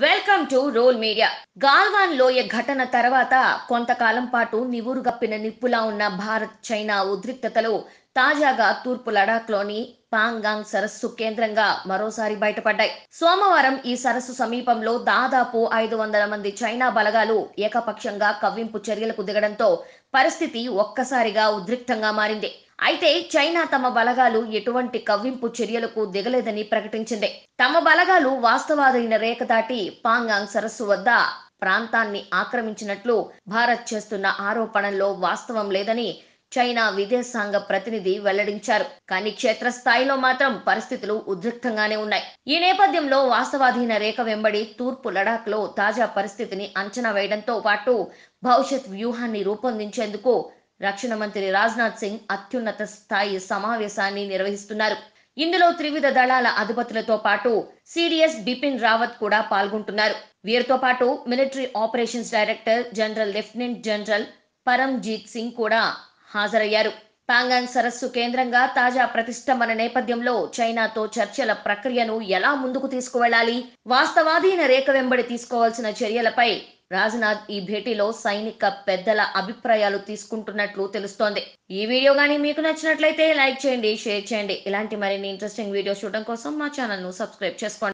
welcome to role media Galwan లోయ ఘటన తర్వాత కొంతకాలం పాటు నివురుగప్పిన నిప్పులా ఉన్న భారత్ చైనా ఉద్రిక్తతలో తాజాగా తూర్పు లోని పాంగాంగ్ సరస్సు కేంద్రంగా మరోసారి బయటపడ్డాయి సోమవారం ఈ సరస్సు సమీపంలో దాదాపు ఐదు వందల మంది చైనా బలగాలు ఏకపక్షంగా కవ్వింపు చర్యలకు దిగడంతో పరిస్థితి ఒక్కసారిగా ఉద్రిక్తంగా మారింది అయితే చైనా తమ బలగాలు ఎటువంటి కవ్వింపు చర్యలకు దిగలేదని ప్రకటించింది తమ బలగాలు వాస్తవాదైన రేఖ దాటి పాంగాంగ్ సరస్సు వద్ద ప్రాంతాన్ని ఆక్రమించినట్లు భారత్ చేస్తున్న ఆరోపణల్లో వాస్తవం లేదని చైనా విదేశాంగ ప్రతినిధి వెల్లడించారు కానీ క్షేత్రస్థాయిలో మాత్రం పరిస్థితులు ఉద్రిక్తంగానే ఉన్నాయి ఈ నేపథ్యంలో వాస్తవాధీన రేఖ వెంబడి తూర్పు లడాక్ లో తాజా పరిస్థితిని అంచనా వేయడంతో పాటు భవిష్యత్ వ్యూహాన్ని రూపొందించేందుకు రక్షణ మంత్రి రాజ్నాథ్ సింగ్ అత్యున్నత స్థాయి సమావేశాన్ని నిర్వహిస్తున్నారు ఇందులో త్రివిధ దళాల అధిపతులతో పాటు సిడిఎస్ బిపిన్ రావత్ కూడా పాల్గొంటున్నారు వీరితో పాటు military operations director general lieutenant general Paramjit Singh కూడా హాజరయ్యారు పాంగాన్ సరస్సు కేంద్రంగా తాజా ప్రతిష్టంభన నేపథ్యంలో చైనాతో చర్చల ప్రక్రియను ఎలా ముందుకు తీసుకువెళ్లాలి వాస్తవాధీన రేఖ వెంబడి తీసుకోవాల్సిన చర్యలపై రాజ్నాథ్ ఈ భేటీలో సైనిక పెద్దల అభిప్రాయాలు తీసుకుంటున్నట్లు తెలుస్తోంది ఈ వీడియో కానీ మీకు నచ్చినట్లయితే లైక్ చేయండి షేర్ చేయండి ఇలాంటి మరిన్ని ఇంట్రెస్టింగ్ వీడియోస్ చూడడం కోసం మా ఛానల్ను సబ్స్క్రైబ్ చేసుకోండి